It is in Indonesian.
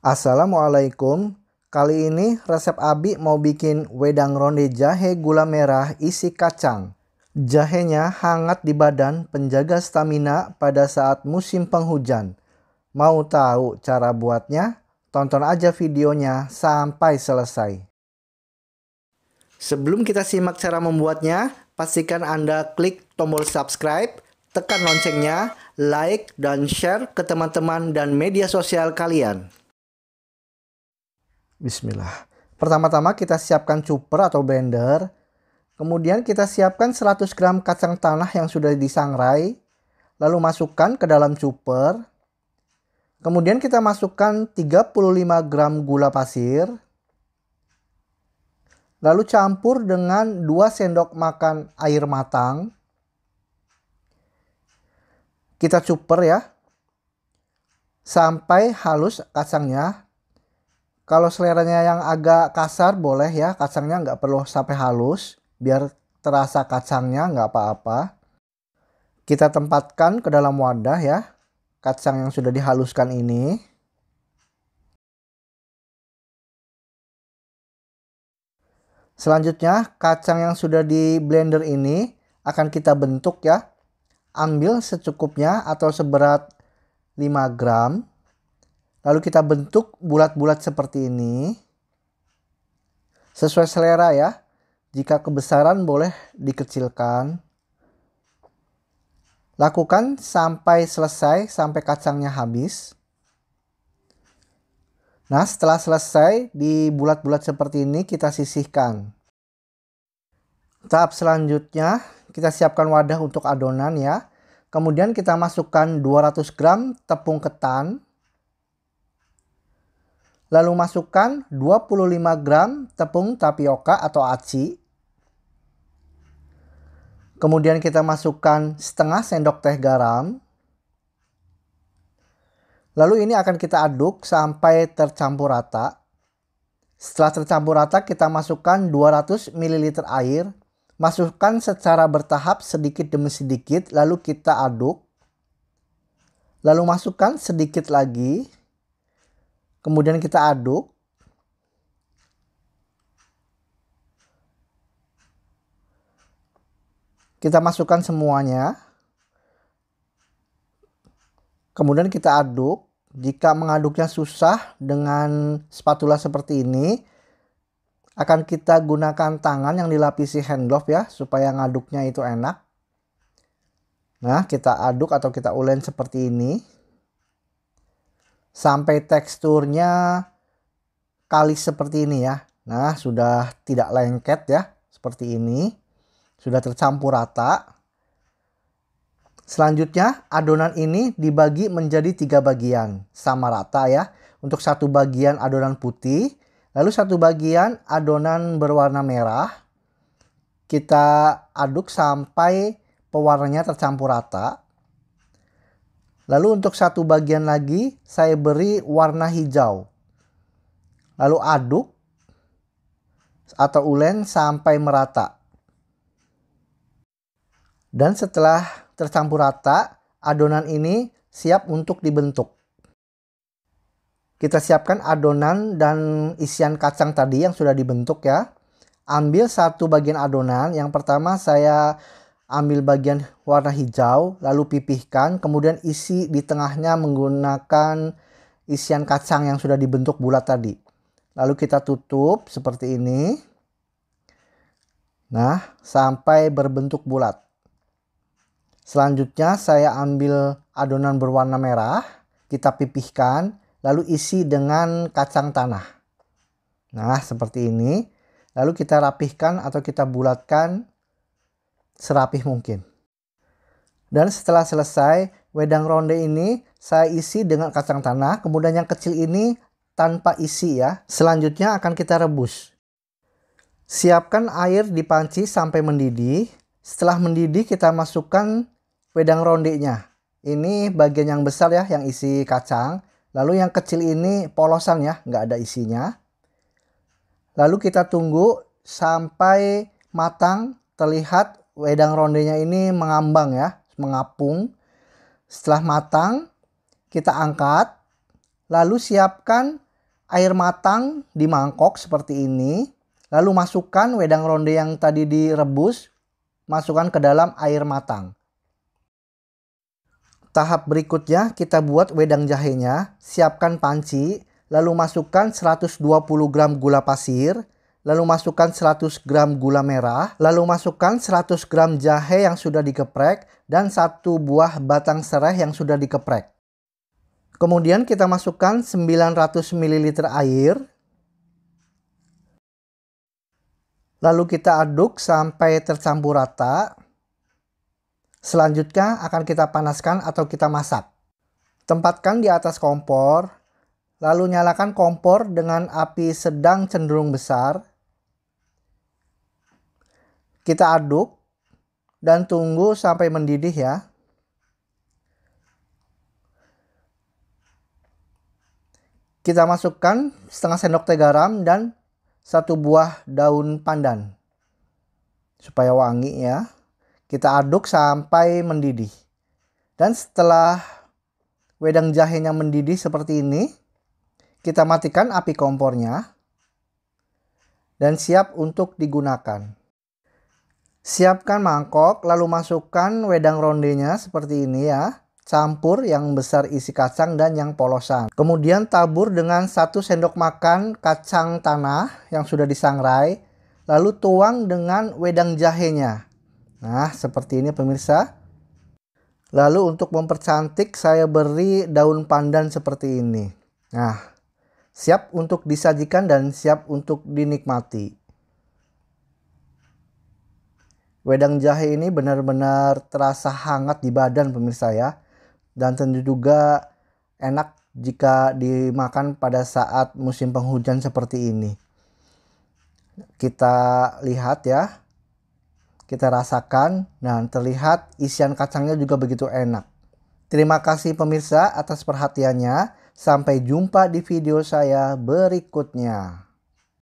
Assalamualaikum. Kali ini resep Abi mau bikin wedang ronde jahe gula merah isi kacang. Jahenya hangat di badan, penjaga stamina pada saat musim penghujan. Mau tahu cara buatnya? Tonton aja videonya sampai selesai. Sebelum kita simak cara membuatnya, pastikan Anda klik tombol subscribe, tekan loncengnya, like, dan share ke teman-teman dan media sosial kalian. Bismillah. Pertama-tama kita siapkan chopper atau blender. Kemudian kita siapkan 100 gram kacang tanah yang sudah disangrai. Lalu masukkan ke dalam chopper. Kemudian kita masukkan 35 gram gula pasir. Lalu campur dengan 2 sendok makan air matang. Kita chopper ya. Sampai halus kacangnya kalau seleranya yang agak kasar boleh ya, kacangnya nggak perlu sampai halus, biar terasa kacangnya nggak apa-apa. Kita tempatkan ke dalam wadah ya, kacang yang sudah dihaluskan ini. Selanjutnya, kacang yang sudah di blender ini akan kita bentuk ya. Ambil secukupnya atau seberat 5 gram Lalu kita bentuk bulat-bulat seperti ini. Sesuai selera ya. Jika kebesaran boleh dikecilkan. Lakukan sampai selesai, sampai kacangnya habis. Nah, setelah selesai di bulat-bulat seperti ini kita sisihkan. Tahap selanjutnya, kita siapkan wadah untuk adonan ya. Kemudian kita masukkan 200 gram tepung ketan Lalu masukkan 25 gram tepung tapioka atau aci. Kemudian kita masukkan setengah sendok teh garam. Lalu ini akan kita aduk sampai tercampur rata. Setelah tercampur rata kita masukkan 200 ml air. Masukkan secara bertahap sedikit demi sedikit lalu kita aduk. Lalu masukkan sedikit lagi Kemudian kita aduk. Kita masukkan semuanya. Kemudian kita aduk. Jika mengaduknya susah dengan spatula seperti ini, akan kita gunakan tangan yang dilapisi hand glove ya, supaya ngaduknya itu enak. Nah, kita aduk atau kita ulen seperti ini sampai teksturnya kali seperti ini ya. Nah, sudah tidak lengket ya, seperti ini. Sudah tercampur rata. Selanjutnya, adonan ini dibagi menjadi tiga bagian, sama rata ya. Untuk satu bagian adonan putih, lalu satu bagian adonan berwarna merah. Kita aduk sampai pewarnanya tercampur rata. Lalu untuk satu bagian lagi saya beri warna hijau. Lalu aduk atau ulen sampai merata. Dan setelah tercampur rata, adonan ini siap untuk dibentuk. Kita siapkan adonan dan isian kacang tadi yang sudah dibentuk ya. Ambil satu bagian adonan. Yang pertama saya ambil bagian warna hijau, lalu pipihkan, kemudian isi di tengahnya menggunakan isian kacang yang sudah dibentuk bulat tadi. Lalu kita tutup seperti ini. Nah, sampai berbentuk bulat. Selanjutnya saya ambil adonan berwarna merah, kita pipihkan, lalu isi dengan kacang tanah. Nah, seperti ini. Lalu kita rapihkan atau kita bulatkan serapih mungkin. Dan setelah selesai, wedang ronde ini saya isi dengan kacang tanah, kemudian yang kecil ini tanpa isi ya. Selanjutnya akan kita rebus. Siapkan air di panci sampai mendidih. Setelah mendidih kita masukkan wedang rondenya. Ini bagian yang besar ya yang isi kacang. Lalu yang kecil ini polosan ya, nggak ada isinya. Lalu kita tunggu sampai matang terlihat wedang rondenya ini mengambang ya, mengapung. Setelah matang, kita angkat. Lalu siapkan air matang di mangkok seperti ini. Lalu masukkan wedang ronde yang tadi direbus, masukkan ke dalam air matang. Tahap berikutnya kita buat wedang jahenya, siapkan panci, lalu masukkan 120 gram gula pasir, lalu masukkan 100 gram gula merah, lalu masukkan 100 gram jahe yang sudah dikeprek, dan satu buah batang serai yang sudah dikeprek. Kemudian kita masukkan 900 ml air. Lalu kita aduk sampai tercampur rata. Selanjutnya akan kita panaskan atau kita masak. Tempatkan di atas kompor, lalu nyalakan kompor dengan api sedang cenderung besar kita aduk dan tunggu sampai mendidih ya. Kita masukkan setengah sendok teh garam dan satu buah daun pandan supaya wangi ya. Kita aduk sampai mendidih. Dan setelah wedang jahenya mendidih seperti ini, kita matikan api kompornya dan siap untuk digunakan. Siapkan mangkok, lalu masukkan wedang rondenya seperti ini ya. Campur yang besar isi kacang dan yang polosan. Kemudian tabur dengan satu sendok makan kacang tanah yang sudah disangrai. Lalu tuang dengan wedang jahenya. Nah, seperti ini pemirsa. Lalu untuk mempercantik saya beri daun pandan seperti ini. Nah, siap untuk disajikan dan siap untuk dinikmati. Wedang jahe ini benar-benar terasa hangat di badan pemirsa ya. Dan tentu juga enak jika dimakan pada saat musim penghujan seperti ini. Kita lihat ya. Kita rasakan dan nah, terlihat isian kacangnya juga begitu enak. Terima kasih pemirsa atas perhatiannya. Sampai jumpa di video saya berikutnya.